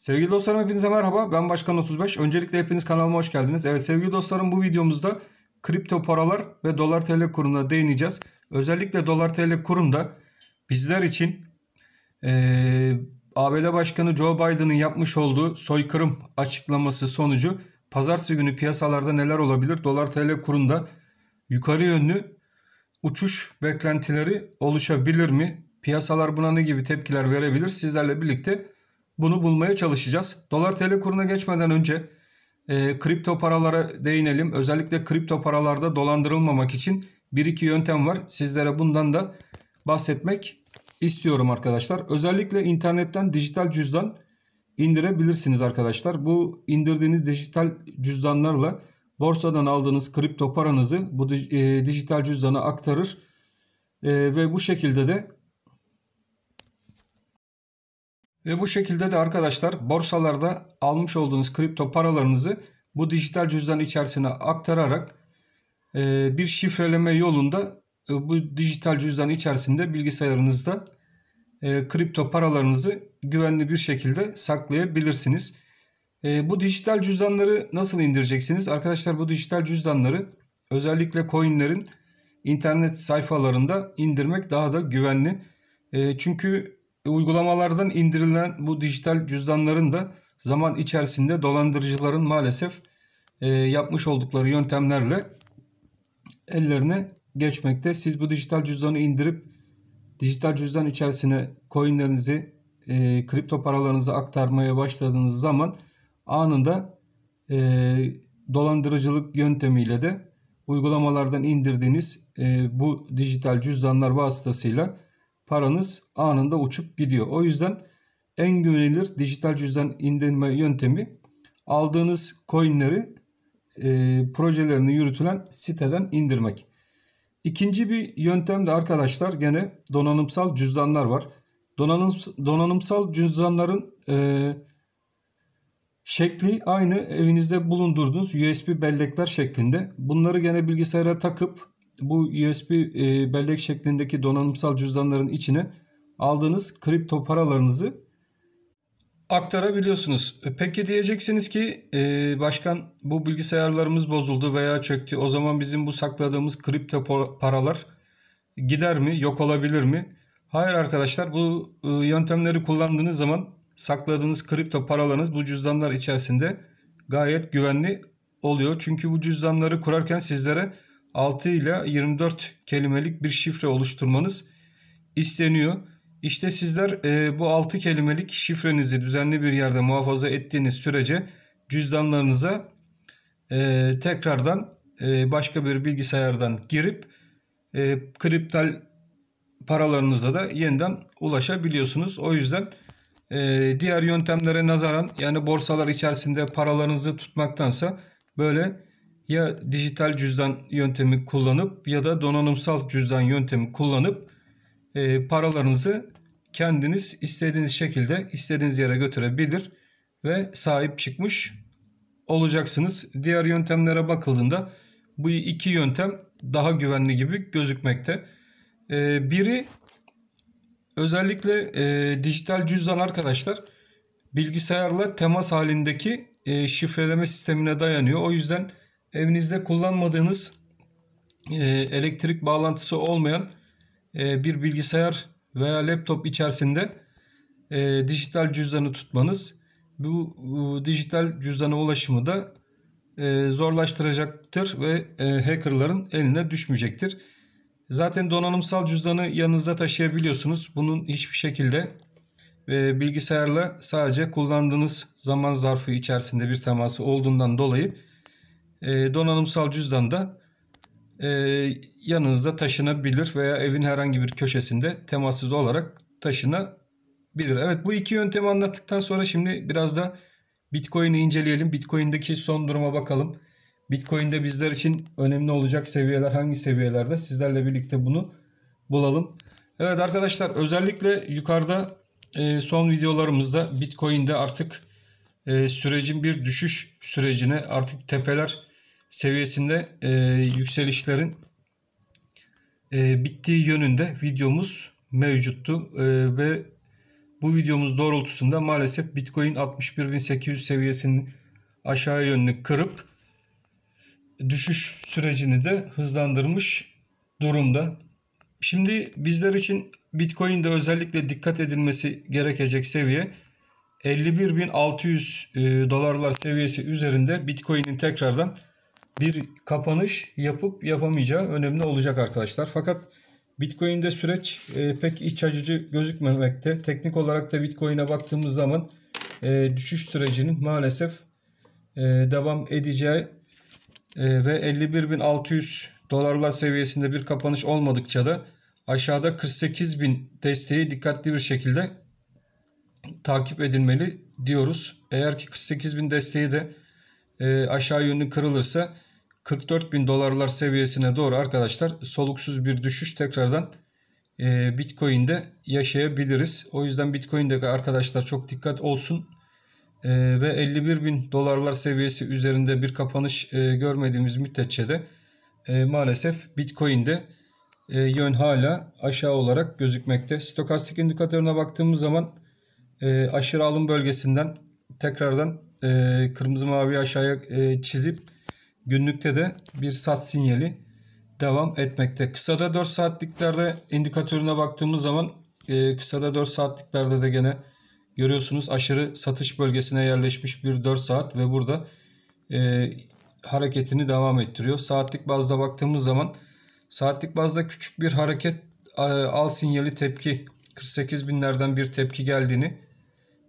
Sevgili dostlarım hepinize merhaba. Ben Başkan 35. Öncelikle hepiniz kanalıma hoş geldiniz. Evet sevgili dostlarım bu videomuzda kripto paralar ve dolar tl kuruna değineceğiz. Özellikle dolar tl kurunda bizler için e, ABD Başkanı Joe Biden'ın yapmış olduğu soykırım açıklaması sonucu pazartesi günü piyasalarda neler olabilir? Dolar tl kurunda yukarı yönlü uçuş beklentileri oluşabilir mi? Piyasalar buna ne gibi tepkiler verebilir? Sizlerle birlikte bunu bulmaya çalışacağız. Dolar TL kuruna geçmeden önce e, kripto paralara değinelim. Özellikle kripto paralarda dolandırılmamak için bir iki yöntem var. Sizlere bundan da bahsetmek istiyorum arkadaşlar. Özellikle internetten dijital cüzdan indirebilirsiniz arkadaşlar. Bu indirdiğiniz dijital cüzdanlarla borsadan aldığınız kripto paranızı bu e, dijital cüzdana aktarır. E, ve bu şekilde de ve bu şekilde de arkadaşlar borsalarda almış olduğunuz kripto paralarınızı bu dijital cüzdan içerisine aktararak e, bir şifreleme yolunda e, bu dijital cüzdan içerisinde bilgisayarınızda e, kripto paralarınızı güvenli bir şekilde saklayabilirsiniz. Bu dijital cüzdanları nasıl indireceksiniz? Arkadaşlar bu dijital cüzdanları özellikle coinlerin internet sayfalarında indirmek daha da güvenli. Çünkü e, uygulamalardan indirilen bu dijital cüzdanların da zaman içerisinde dolandırıcıların maalesef e, yapmış oldukları yöntemlerle ellerine geçmekte. Siz bu dijital cüzdanı indirip dijital cüzdan içerisine coinlerinizi, e, kripto paralarınızı aktarmaya başladığınız zaman anında e, dolandırıcılık yöntemiyle de uygulamalardan indirdiğiniz e, bu dijital cüzdanlar vasıtasıyla paranız anında uçup gidiyor. O yüzden en güvenilir dijital cüzdan indirme yöntemi aldığınız coinleri e, projelerini yürütülen siteden indirmek. İkinci bir yöntem de arkadaşlar gene donanımsal cüzdanlar var. Donanım, donanımsal cüzdanların e, şekli aynı evinizde bulundurduğunuz USB bellekler şeklinde. Bunları gene bilgisayara takıp bu USB e, bellek şeklindeki donanımsal cüzdanların içine aldığınız kripto paralarınızı aktarabiliyorsunuz. E, peki diyeceksiniz ki e, başkan bu bilgisayarlarımız bozuldu veya çöktü. O zaman bizim bu sakladığımız kripto paralar gider mi, yok olabilir mi? Hayır arkadaşlar bu e, yöntemleri kullandığınız zaman sakladığınız kripto paralarınız bu cüzdanlar içerisinde gayet güvenli oluyor. Çünkü bu cüzdanları kurarken sizlere 6 ile 24 kelimelik bir şifre oluşturmanız isteniyor. İşte sizler e, bu 6 kelimelik şifrenizi düzenli bir yerde muhafaza ettiğiniz sürece cüzdanlarınıza e, tekrardan e, başka bir bilgisayardan girip e, kriptal paralarınıza da yeniden ulaşabiliyorsunuz. O yüzden e, diğer yöntemlere nazaran yani borsalar içerisinde paralarınızı tutmaktansa böyle ya dijital cüzdan yöntemi kullanıp ya da donanımsal cüzdan yöntemi kullanıp e, paralarınızı kendiniz istediğiniz şekilde istediğiniz yere götürebilir ve sahip çıkmış olacaksınız. Diğer yöntemlere bakıldığında bu iki yöntem daha güvenli gibi gözükmekte. E, biri özellikle e, dijital cüzdan arkadaşlar bilgisayarla temas halindeki e, şifreleme sistemine dayanıyor. O yüzden evinizde kullanmadığınız e, elektrik bağlantısı olmayan e, bir bilgisayar veya laptop içerisinde e, dijital cüzdanı tutmanız bu, bu dijital cüzdana ulaşımı da e, zorlaştıracaktır ve e, hackerların eline düşmeyecektir. Zaten donanımsal cüzdanı yanınızda taşıyabiliyorsunuz. Bunun hiçbir şekilde e, bilgisayarla sadece kullandığınız zaman zarfı içerisinde bir teması olduğundan dolayı e, donanımsal cüzdan da e, yanınızda taşınabilir veya evin herhangi bir köşesinde temassız olarak taşınabilir. Evet bu iki yöntemi anlattıktan sonra şimdi biraz da Bitcoin'i inceleyelim. Bitcoin'deki son duruma bakalım. Bitcoin'de bizler için önemli olacak seviyeler hangi seviyelerde? Sizlerle birlikte bunu bulalım. Evet arkadaşlar özellikle yukarıda e, son videolarımızda Bitcoin'de artık e, sürecin bir düşüş sürecine artık tepeler seviyesinde e, yükselişlerin e, bittiği yönünde videomuz mevcuttu e, ve bu videomuz doğrultusunda maalesef Bitcoin 61.800 seviyesinin aşağı yönünü kırıp düşüş sürecini de hızlandırmış durumda. Şimdi bizler için Bitcoin'de özellikle dikkat edilmesi gerekecek seviye 51.600 e, dolarlar seviyesi üzerinde Bitcoin'in tekrardan bir kapanış yapıp yapamayacağı önemli olacak arkadaşlar. Fakat Bitcoin'de süreç e, pek iç acıcı gözükmemekte. Teknik olarak da Bitcoin'e baktığımız zaman e, düşüş sürecinin maalesef e, devam edeceği e, ve 51.600 dolarlar seviyesinde bir kapanış olmadıkça da aşağıda 48.000 desteği dikkatli bir şekilde takip edilmeli diyoruz. Eğer ki 48.000 desteği de e, aşağı yönlü kırılırsa 44 bin dolarlar seviyesine doğru arkadaşlar soluksuz bir düşüş tekrardan e, Bitcoin'de yaşayabiliriz. O yüzden Bitcoin'deki arkadaşlar çok dikkat olsun. E, ve 51 bin dolarlar seviyesi üzerinde bir kapanış e, görmediğimiz müddetçe de e, maalesef Bitcoin'de e, yön hala aşağı olarak gözükmekte. Stokastik indikatörüne baktığımız zaman e, aşırı alım bölgesinden tekrardan e, kırmızı mavi aşağıya e, çizip Günlükte de bir sat sinyali devam etmekte. Kısada 4 saatliklerde indikatörüne baktığımız zaman e, kısada 4 saatliklerde de gene görüyorsunuz aşırı satış bölgesine yerleşmiş bir 4 saat ve burada e, hareketini devam ettiriyor. Saatlik bazda baktığımız zaman saatlik bazda küçük bir hareket e, al sinyali tepki 48 binlerden bir tepki geldiğini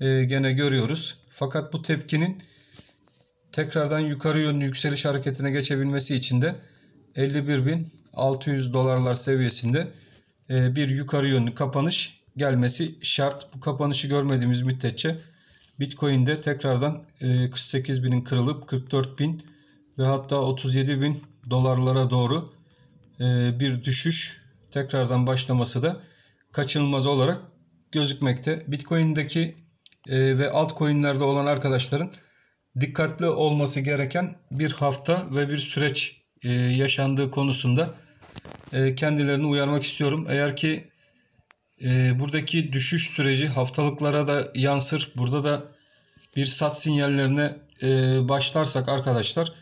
e, gene görüyoruz. Fakat bu tepkinin tekrardan yukarı yönlü yükseliş hareketine geçebilmesi için de 51.600 dolarlar seviyesinde e, bir yukarı yönlü kapanış gelmesi şart. Bu kapanışı görmediğimiz müddetçe Bitcoin'de tekrardan 48.000'in e, kırılıp 44.000 ve hatta 37.000 dolarlara doğru e, bir düşüş tekrardan başlaması da kaçınılmaz olarak gözükmekte. Bitcoin'deki ve altcoin'lerde olan arkadaşların dikkatli olması gereken bir hafta ve bir süreç e, yaşandığı konusunda e, kendilerini uyarmak istiyorum. Eğer ki e, buradaki düşüş süreci haftalıklara da yansır. Burada da bir sat sinyallerine başlarsak arkadaşlar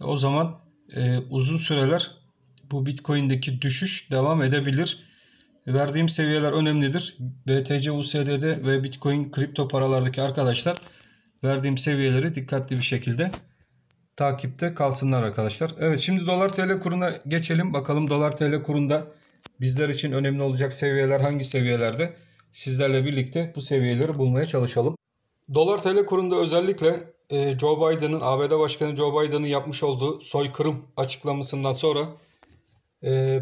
o zaman uzun süreler bu Bitcoin'deki düşüş devam edebilir. Verdiğim seviyeler önemlidir. BTC, USD'de ve Bitcoin kripto paralardaki arkadaşlar verdiğim seviyeleri dikkatli bir şekilde takipte kalsınlar arkadaşlar. Evet şimdi dolar tl kuruna geçelim. Bakalım dolar tl kurunda bizler için önemli olacak seviyeler hangi seviyelerde? Sizlerle birlikte bu seviyeleri bulmaya çalışalım. Dolar tl kurunda özellikle e, Joe Biden'ın ABD Başkanı Joe Biden'ın yapmış olduğu soykırım açıklamasından sonra e,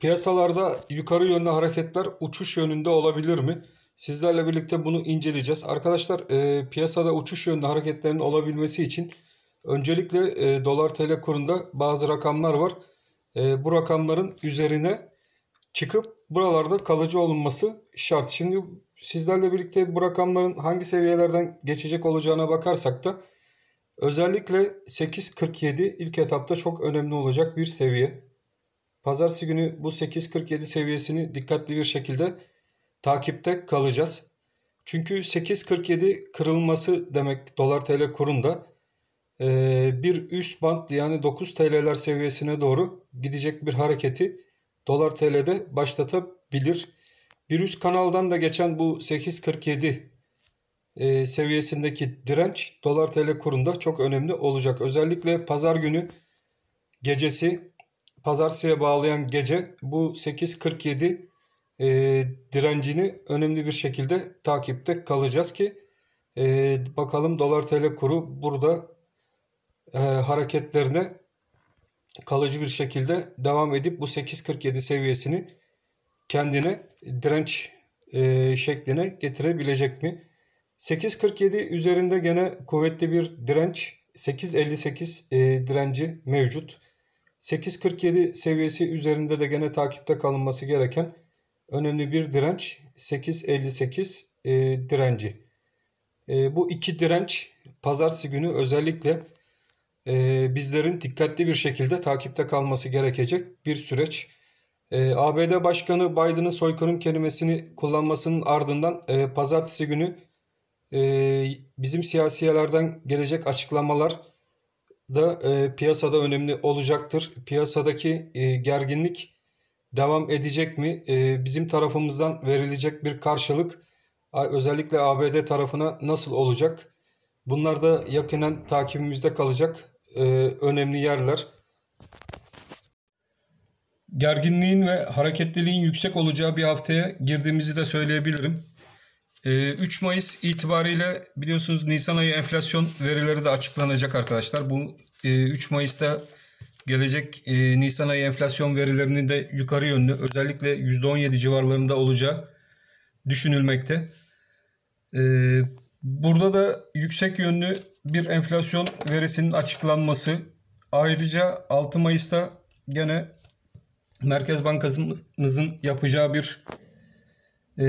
piyasalarda yukarı yönlü hareketler uçuş yönünde olabilir mi? Sizlerle birlikte bunu inceleyeceğiz. Arkadaşlar e, piyasada uçuş yönlü hareketlerin olabilmesi için öncelikle e, dolar tl kurunda bazı rakamlar var. E, bu rakamların üzerine çıkıp buralarda kalıcı olunması şart. Şimdi sizlerle birlikte bu rakamların hangi seviyelerden geçecek olacağına bakarsak da özellikle 8.47 ilk etapta çok önemli olacak bir seviye. Pazartesi günü bu 8.47 seviyesini dikkatli bir şekilde takipte kalacağız. Çünkü 8.47 kırılması demek dolar tl kurunda e, bir üst band yani 9 TL'ler seviyesine doğru gidecek bir hareketi dolar tl'de başlatabilir. Bir üst kanaldan da geçen bu 8.47 e, seviyesindeki direnç dolar tl kurunda çok önemli olacak. Özellikle pazar günü gecesi pazartesiye bağlayan gece bu 8.47 e, direncini önemli bir şekilde takipte kalacağız ki e, bakalım dolar tl kuru burada e, hareketlerine kalıcı bir şekilde devam edip bu 8.47 seviyesini kendine direnç e, şekline getirebilecek mi? 8.47 üzerinde gene kuvvetli bir direnç 8.58 e, direnci mevcut. 8.47 seviyesi üzerinde de gene takipte kalınması gereken önemli bir direnç 8.58 e, direnci. E, bu iki direnç pazartesi günü özellikle e, bizlerin dikkatli bir şekilde takipte kalması gerekecek bir süreç. E, ABD Başkanı Biden'ın soykırım kelimesini kullanmasının ardından e, pazartesi günü e, bizim siyasiyelerden gelecek açıklamalar da e, piyasada önemli olacaktır. Piyasadaki e, gerginlik devam edecek mi? E, bizim tarafımızdan verilecek bir karşılık özellikle ABD tarafına nasıl olacak? Bunlar da yakinen takibimizde kalacak e, önemli yerler. Gerginliğin ve hareketliliğin yüksek olacağı bir haftaya girdiğimizi de söyleyebilirim. 3 ee, Mayıs itibariyle biliyorsunuz Nisan ayı enflasyon verileri de açıklanacak arkadaşlar. Bu 3 e, Mayıs'ta Gelecek e, Nisan ayı enflasyon verilerinin de yukarı yönlü özellikle %17 civarlarında olacağı düşünülmekte. E, burada da yüksek yönlü bir enflasyon verisinin açıklanması. Ayrıca 6 Mayıs'ta gene Merkez Bankası'nın yapacağı bir e,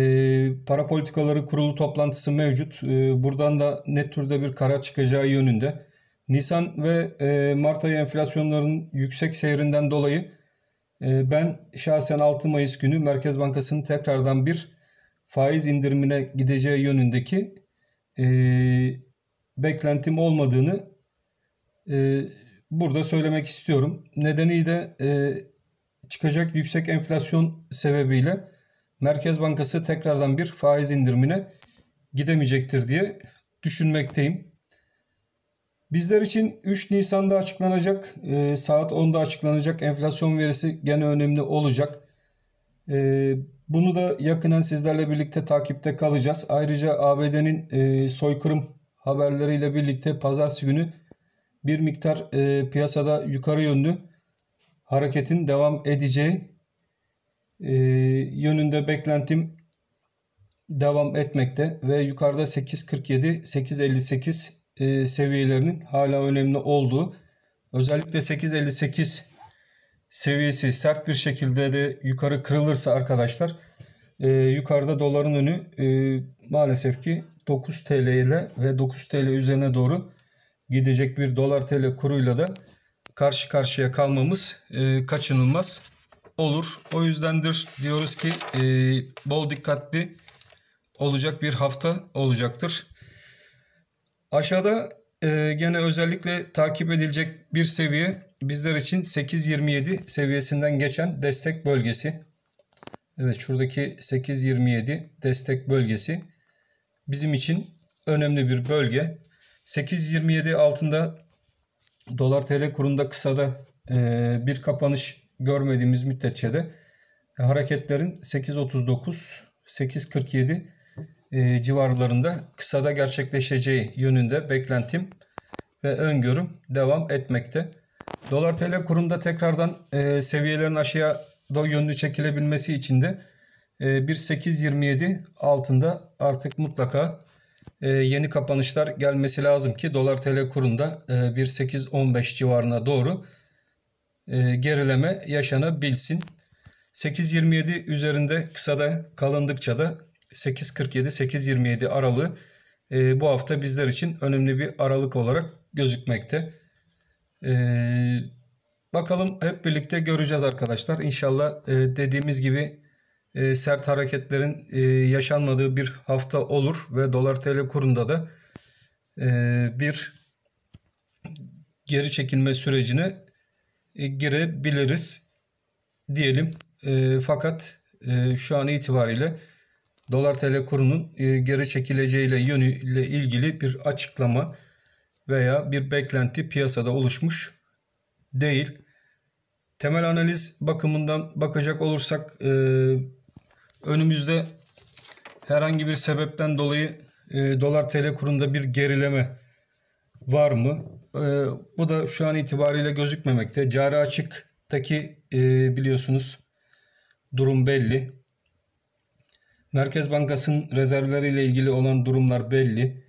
para politikaları kurulu toplantısı mevcut. E, buradan da net türde bir kara çıkacağı yönünde. Nisan ve e, Mart ayı enflasyonların yüksek seyrinden dolayı e, ben şahsen 6 Mayıs günü Merkez Bankası'nın tekrardan bir faiz indirimine gideceği yönündeki e, beklentim olmadığını e, burada söylemek istiyorum. Nedeni de e, çıkacak yüksek enflasyon sebebiyle Merkez Bankası tekrardan bir faiz indirimine gidemeyecektir diye düşünmekteyim. Bizler için 3 Nisan'da açıklanacak, e, saat 10'da açıklanacak enflasyon verisi gene önemli olacak. E, bunu da yakından sizlerle birlikte takipte kalacağız. Ayrıca ABD'nin e, soykırım haberleriyle birlikte pazartesi günü bir miktar piyasada yukarı yönlü hareketin devam edeceği yönünde beklentim devam etmekte ve yukarıda 8.47, 8.58 e, seviyelerinin hala önemli olduğu özellikle 858 seviyesi sert bir şekilde de yukarı kırılırsa arkadaşlar e, yukarıda doların önü e, maalesef ki 9 TL ile ve 9 TL üzerine doğru gidecek bir dolar TL kuruyla da karşı karşıya kalmamız e, kaçınılmaz olur. O yüzdendir diyoruz ki e, bol dikkatli olacak bir hafta olacaktır. Aşağıda e, gene özellikle takip edilecek bir seviye bizler için 8.27 seviyesinden geçen destek bölgesi. Evet şuradaki 8.27 destek bölgesi bizim için önemli bir bölge. 8.27 altında dolar tl kurunda kısada e, bir kapanış görmediğimiz müddetçe de hareketlerin 8.39, 8.47 e, civarlarında kısada gerçekleşeceği yönünde beklentim ve öngörüm devam etmekte. Dolar TL kurunda tekrardan e, seviyelerin aşağıya doğru yönlü çekilebilmesi için de e, 1.827 altında artık mutlaka e, yeni kapanışlar gelmesi lazım ki dolar TL kurunda e, 1.815 civarına doğru e, gerileme yaşanabilsin. 8.27 üzerinde kısada kalındıkça da 8.47-8.27 aralığı e, bu hafta bizler için önemli bir aralık olarak gözükmekte. E, bakalım hep birlikte göreceğiz arkadaşlar. İnşallah e, dediğimiz gibi e, sert hareketlerin e, yaşanmadığı bir hafta olur ve dolar tl kurunda da e, bir geri çekilme sürecine e, girebiliriz diyelim. E, fakat e, şu an itibariyle dolar tl kurunun e, geri çekileceğiyle yönüyle ilgili bir açıklama veya bir beklenti piyasada oluşmuş değil. Temel analiz bakımından bakacak olursak e, önümüzde herhangi bir sebepten dolayı e, dolar tl kurunda bir gerileme var mı? bu da şu an itibariyle gözükmemekte. Cari açıktaki biliyorsunuz durum belli. Merkez Bankası'nın rezervleriyle ilgili olan durumlar belli.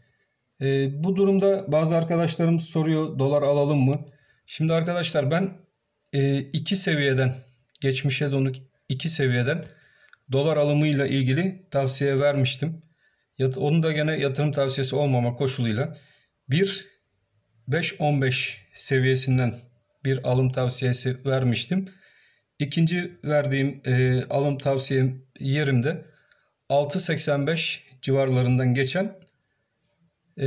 E, bu durumda bazı arkadaşlarım soruyor dolar alalım mı? Şimdi arkadaşlar ben e, iki seviyeden geçmişe dönük iki seviyeden dolar alımıyla ilgili tavsiye vermiştim. Yat, onu da gene yatırım tavsiyesi olmama koşuluyla 1 15 seviyesinden bir alım tavsiyesi vermiştim. İkinci verdiğim e, alım tavsiyem yerimde 6.85 civarlarından geçen e,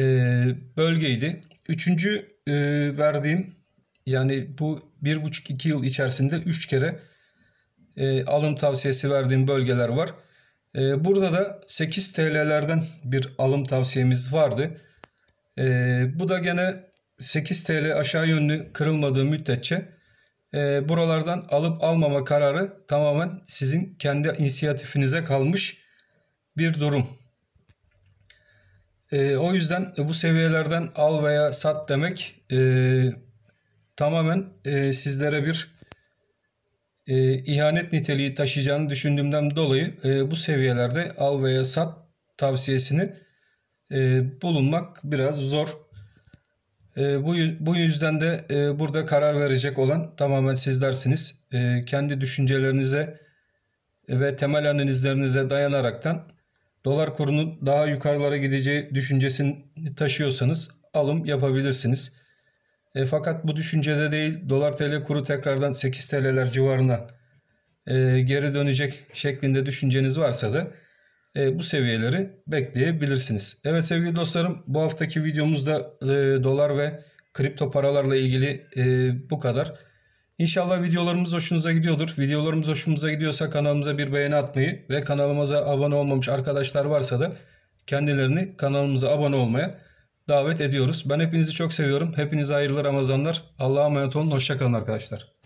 bölgeydi. Üçüncü e, verdiğim yani bu bir buçuk iki yıl içerisinde üç kere e, alım tavsiyesi verdiğim bölgeler var. E, burada da 8 TL'lerden bir alım tavsiyemiz vardı. E, bu da gene 8 TL aşağı yönlü kırılmadığı müddetçe e, buralardan alıp almama kararı tamamen sizin kendi inisiyatifinize kalmış bir durum. E, o yüzden e, bu seviyelerden al veya sat demek e, tamamen e, sizlere bir e, ihanet niteliği taşıyacağını düşündüğümden dolayı e, bu seviyelerde al veya sat tavsiyesini e, bulunmak biraz zor. E, bu, bu yüzden de e, burada karar verecek olan tamamen sizlersiniz. E, kendi düşüncelerinize ve temel analizlerinize dayanaraktan dolar kurunun daha yukarılara gideceği düşüncesini taşıyorsanız alım yapabilirsiniz. E, fakat bu düşüncede değil dolar tl kuru tekrardan 8 TL'ler civarına e, geri dönecek şeklinde düşünceniz varsa da e, bu seviyeleri bekleyebilirsiniz. Evet sevgili dostlarım bu haftaki videomuzda e, dolar ve kripto paralarla ilgili e, bu kadar. İnşallah videolarımız hoşunuza gidiyordur. Videolarımız hoşumuza gidiyorsa kanalımıza bir beğeni atmayı ve kanalımıza abone olmamış arkadaşlar varsa da kendilerini kanalımıza abone olmaya davet ediyoruz. Ben hepinizi çok seviyorum. Hepinize hayırlı Ramazanlar. Allah'a emanet olun. Hoşçakalın arkadaşlar.